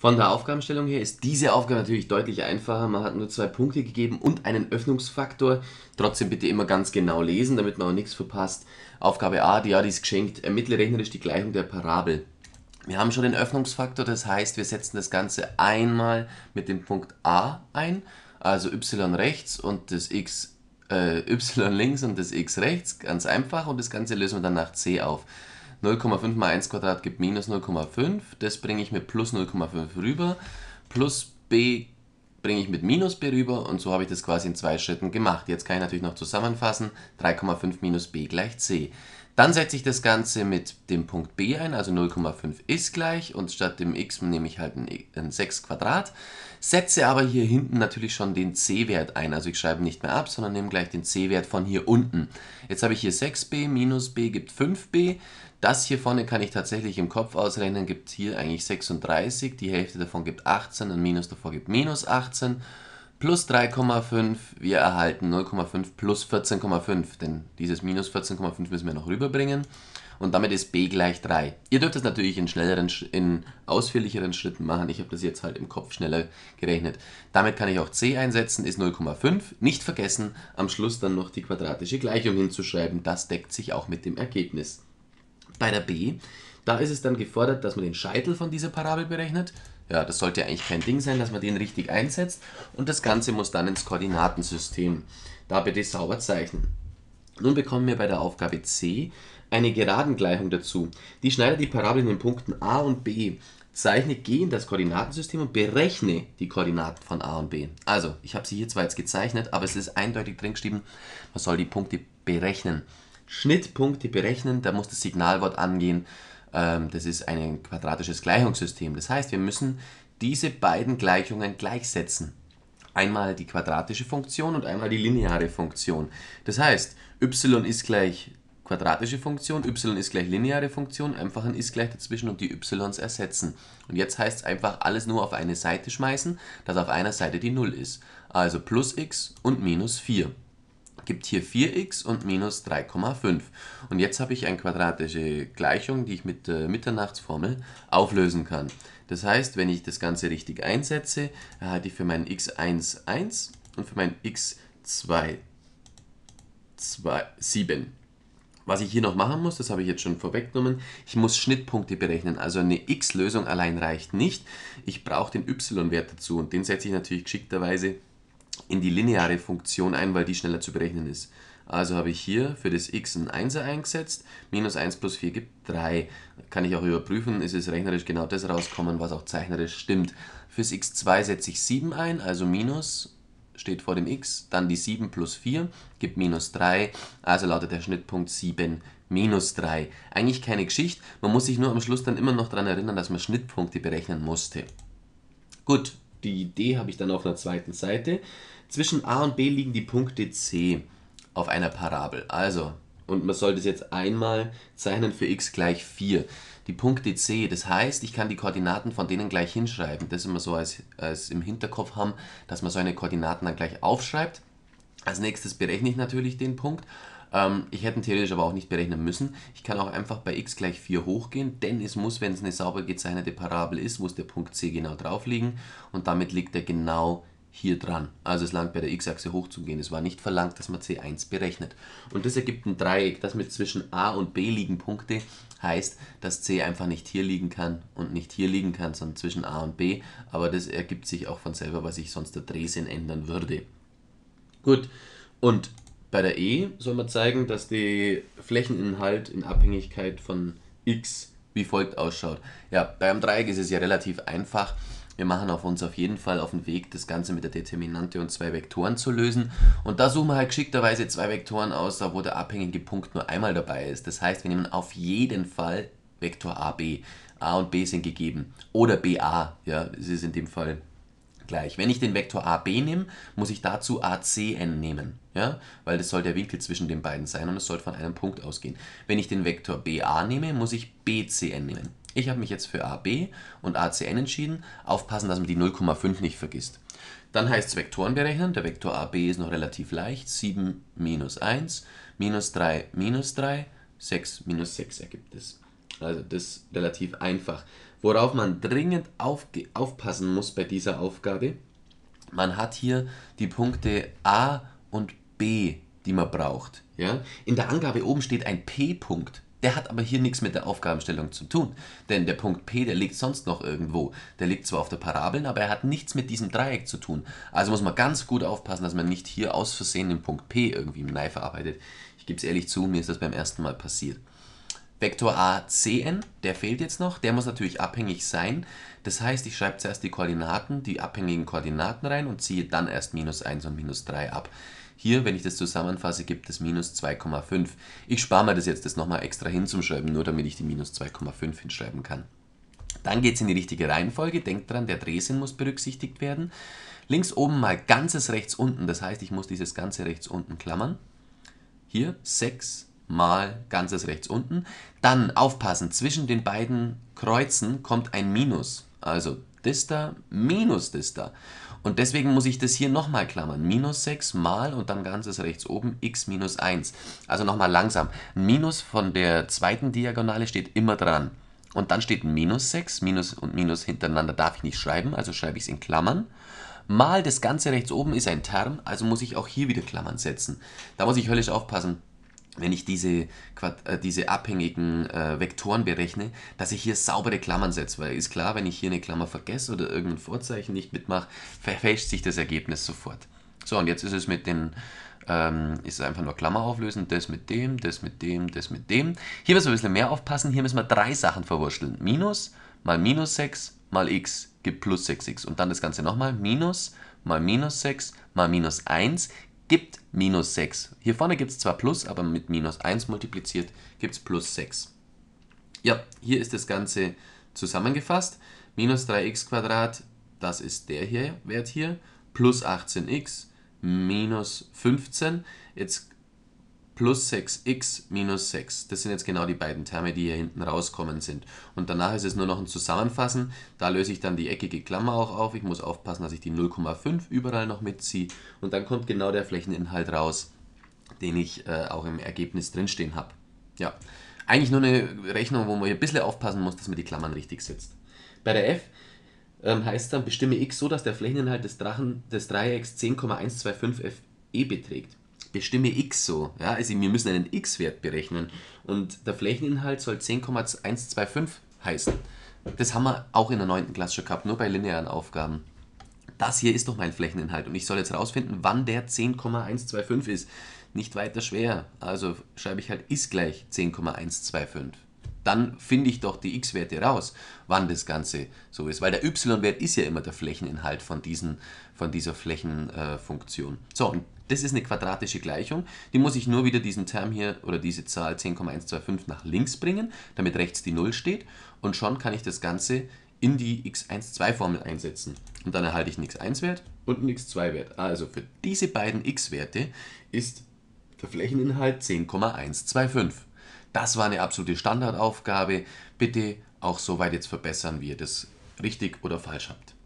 Von der Aufgabenstellung her ist diese Aufgabe natürlich deutlich einfacher. Man hat nur zwei Punkte gegeben und einen Öffnungsfaktor. Trotzdem bitte immer ganz genau lesen, damit man auch nichts verpasst. Aufgabe A, die, ja, die ist geschenkt. Ermittle rechnerisch die Gleichung der Parabel. Wir haben schon den Öffnungsfaktor, das heißt, wir setzen das Ganze einmal mit dem Punkt A ein, also y rechts und das x, äh, y links und das x rechts, ganz einfach, und das Ganze lösen wir dann nach c auf. 0,5 mal 1 Quadrat gibt minus 0,5. Das bringe ich mit plus 0,5 rüber. Plus b bringe ich mit minus b rüber und so habe ich das quasi in zwei Schritten gemacht. Jetzt kann ich natürlich noch zusammenfassen. 3,5 minus b gleich c. Dann setze ich das Ganze mit dem Punkt b ein, also 0,5 ist gleich und statt dem x nehme ich halt ein 6 e, Quadrat. Setze aber hier hinten natürlich schon den c-Wert ein, also ich schreibe nicht mehr ab, sondern nehme gleich den c-Wert von hier unten. Jetzt habe ich hier 6b minus b gibt 5b. Das hier vorne kann ich tatsächlich im Kopf ausrechnen, gibt hier eigentlich 36, die Hälfte davon gibt 18 und minus davor gibt minus 18 plus 3,5, wir erhalten 0,5 plus 14,5, denn dieses minus 14,5 müssen wir noch rüberbringen und damit ist b gleich 3. Ihr dürft das natürlich in schnelleren, in ausführlicheren Schritten machen, ich habe das jetzt halt im Kopf schneller gerechnet. Damit kann ich auch c einsetzen, ist 0,5. Nicht vergessen, am Schluss dann noch die quadratische Gleichung hinzuschreiben, das deckt sich auch mit dem Ergebnis. Bei der b, da ist es dann gefordert, dass man den Scheitel von dieser Parabel berechnet, ja, das sollte eigentlich kein Ding sein, dass man den richtig einsetzt und das Ganze muss dann ins Koordinatensystem. Da bitte sauber zeichnen. Nun bekommen wir bei der Aufgabe C eine Geradengleichung dazu. Die schneide die Parabel in den Punkten a und b. Zeichne g in das Koordinatensystem und berechne die Koordinaten von a und b. Also, ich habe sie hier zwar jetzt gezeichnet, aber es ist eindeutig drin geschrieben, man soll die Punkte berechnen. Schnittpunkte berechnen, da muss das Signalwort angehen. Ähm, das ist ein quadratisches Gleichungssystem. Das heißt, wir müssen diese beiden Gleichungen gleichsetzen. Einmal die quadratische Funktion und einmal die lineare Funktion. Das heißt, y ist gleich quadratische Funktion, y ist gleich lineare Funktion, einfach ein ist gleich dazwischen und die y's ersetzen. Und jetzt heißt es einfach alles nur auf eine Seite schmeißen, dass auf einer Seite die 0 ist. Also plus x und minus 4 gibt hier 4x und minus 3,5. Und jetzt habe ich eine quadratische Gleichung, die ich mit der Mitternachtsformel auflösen kann. Das heißt, wenn ich das Ganze richtig einsetze, erhalte ich für meinen x1 1 und für meinen x2 2, 7. Was ich hier noch machen muss, das habe ich jetzt schon vorweggenommen, ich muss Schnittpunkte berechnen. Also eine x-Lösung allein reicht nicht. Ich brauche den y-Wert dazu und den setze ich natürlich geschickterweise in die lineare Funktion ein, weil die schneller zu berechnen ist. Also habe ich hier für das x ein 1er eingesetzt, minus 1 plus 4 gibt 3. Kann ich auch überprüfen, ist es rechnerisch genau das rauskommen, was auch zeichnerisch stimmt. Fürs x2 setze ich 7 ein, also minus steht vor dem x, dann die 7 plus 4 gibt minus 3, also lautet der Schnittpunkt 7 minus 3. Eigentlich keine Geschichte, man muss sich nur am Schluss dann immer noch daran erinnern, dass man Schnittpunkte berechnen musste. Gut, die Idee habe ich dann auf einer zweiten Seite. Zwischen A und B liegen die Punkte C auf einer Parabel. Also, und man soll das jetzt einmal zeichnen für x gleich 4. Die Punkte C, das heißt, ich kann die Koordinaten von denen gleich hinschreiben. Das immer so als, als im Hinterkopf haben, dass man so eine Koordinaten dann gleich aufschreibt. Als nächstes berechne ich natürlich den Punkt ähm, ich hätte ihn theoretisch aber auch nicht berechnen müssen. Ich kann auch einfach bei x gleich 4 hochgehen, denn es muss, wenn es eine sauber gezeichnete Parabel ist, muss der Punkt C genau drauf liegen und damit liegt er genau hier dran. Also es langt bei der x-Achse hochzugehen. Es war nicht verlangt, dass man C1 berechnet. Und das ergibt ein Dreieck, das mit zwischen A und B liegen Punkte, heißt, dass C einfach nicht hier liegen kann und nicht hier liegen kann, sondern zwischen A und B. Aber das ergibt sich auch von selber, was sich sonst der Drehsinn ändern würde. Gut, und bei der E soll man zeigen, dass der Flächeninhalt in Abhängigkeit von x wie folgt ausschaut. Ja, beim Dreieck ist es ja relativ einfach. Wir machen auf uns auf jeden Fall auf den Weg, das Ganze mit der Determinante und zwei Vektoren zu lösen. Und da suchen wir halt geschickterweise zwei Vektoren aus, da wo der abhängige Punkt nur einmal dabei ist. Das heißt, wir nehmen auf jeden Fall Vektor AB. A und B sind gegeben. Oder BA, ja, es ist in dem Fall gleich. Wenn ich den Vektor AB nehme, muss ich dazu ACN nehmen, ja? weil das soll der Winkel zwischen den beiden sein und es soll von einem Punkt ausgehen. Wenn ich den Vektor BA nehme, muss ich BCN nehmen. Ich habe mich jetzt für AB und ACN entschieden. Aufpassen, dass man die 0,5 nicht vergisst. Dann heißt es Vektoren berechnen. Der Vektor AB ist noch relativ leicht. 7 minus 1, minus 3 minus 3, 6 minus 6 ergibt es. Also das ist relativ einfach. Worauf man dringend aufpassen muss bei dieser Aufgabe, man hat hier die Punkte A und B, die man braucht. Ja? In der Angabe oben steht ein P-Punkt. Der hat aber hier nichts mit der Aufgabenstellung zu tun. Denn der Punkt P, der liegt sonst noch irgendwo. Der liegt zwar auf der Parabel, aber er hat nichts mit diesem Dreieck zu tun. Also muss man ganz gut aufpassen, dass man nicht hier aus Versehen den Punkt P irgendwie im Nei verarbeitet. Ich gebe es ehrlich zu, mir ist das beim ersten Mal passiert. Vektor a Cn, der fehlt jetzt noch, der muss natürlich abhängig sein. Das heißt, ich schreibe zuerst die Koordinaten, die abhängigen Koordinaten rein und ziehe dann erst minus 1 und minus 3 ab. Hier, wenn ich das zusammenfasse, gibt es minus 2,5. Ich spare mir das jetzt das nochmal extra hinzuschreiben, nur damit ich die minus 2,5 hinschreiben kann. Dann geht es in die richtige Reihenfolge. Denkt dran, der Drehsinn muss berücksichtigt werden. Links oben mal ganzes rechts unten, das heißt, ich muss dieses ganze rechts unten klammern. Hier 6, mal ganzes rechts unten. Dann aufpassen, zwischen den beiden Kreuzen kommt ein Minus. Also Dister minus Dister. Und deswegen muss ich das hier nochmal klammern. Minus 6 mal und dann ganzes rechts oben x minus 1. Also nochmal langsam. Ein Minus von der zweiten Diagonale steht immer dran. Und dann steht minus 6, minus und minus hintereinander darf ich nicht schreiben, also schreibe ich es in Klammern. Mal das Ganze rechts oben ist ein Term, also muss ich auch hier wieder Klammern setzen. Da muss ich höllisch aufpassen wenn ich diese, äh, diese abhängigen äh, Vektoren berechne, dass ich hier saubere Klammern setze. Weil ist klar, wenn ich hier eine Klammer vergesse oder irgendein Vorzeichen nicht mitmache, verfälscht sich das Ergebnis sofort. So, und jetzt ist es mit den, ähm, ist einfach nur Klammer auflösen, das mit dem, das mit dem, das mit dem. Hier müssen wir ein bisschen mehr aufpassen, hier müssen wir drei Sachen verwurschteln. Minus mal minus 6 mal x gibt plus 6x. Und dann das Ganze nochmal, minus mal minus 6 mal minus 1 gibt minus 6. Hier vorne gibt es zwar Plus, aber mit minus 1 multipliziert gibt es plus 6. Ja, hier ist das Ganze zusammengefasst. Minus 3x, das ist der hier, Wert hier, plus 18x, minus 15. Jetzt plus 6x minus 6. Das sind jetzt genau die beiden Terme, die hier hinten rauskommen sind. Und danach ist es nur noch ein Zusammenfassen. Da löse ich dann die eckige Klammer auch auf. Ich muss aufpassen, dass ich die 0,5 überall noch mitziehe. Und dann kommt genau der Flächeninhalt raus, den ich äh, auch im Ergebnis drinstehen habe. Ja, eigentlich nur eine Rechnung, wo man hier ein bisschen aufpassen muss, dass man die Klammern richtig setzt. Bei der f ähm, heißt dann, bestimme x so, dass der Flächeninhalt des, Drachen, des Dreiecks 10,125 fe beträgt bestimme x so. Ja? Also wir müssen einen x-Wert berechnen. Und der Flächeninhalt soll 10,125 heißen. Das haben wir auch in der 9. Klasse schon gehabt, nur bei linearen Aufgaben. Das hier ist doch mein Flächeninhalt und ich soll jetzt rausfinden, wann der 10,125 ist. Nicht weiter schwer. Also schreibe ich halt ist gleich 10,125 dann finde ich doch die x-Werte raus, wann das Ganze so ist. Weil der y-Wert ist ja immer der Flächeninhalt von, diesen, von dieser Flächenfunktion. Äh, so, und das ist eine quadratische Gleichung. Die muss ich nur wieder diesen Term hier oder diese Zahl 10,125 nach links bringen, damit rechts die 0 steht. Und schon kann ich das Ganze in die x12-Formel einsetzen. Und dann erhalte ich einen x1-Wert und einen x2-Wert. Also für diese beiden x-Werte ist der Flächeninhalt 10,125. Das war eine absolute Standardaufgabe. Bitte auch soweit jetzt verbessern, wie ihr das richtig oder falsch habt.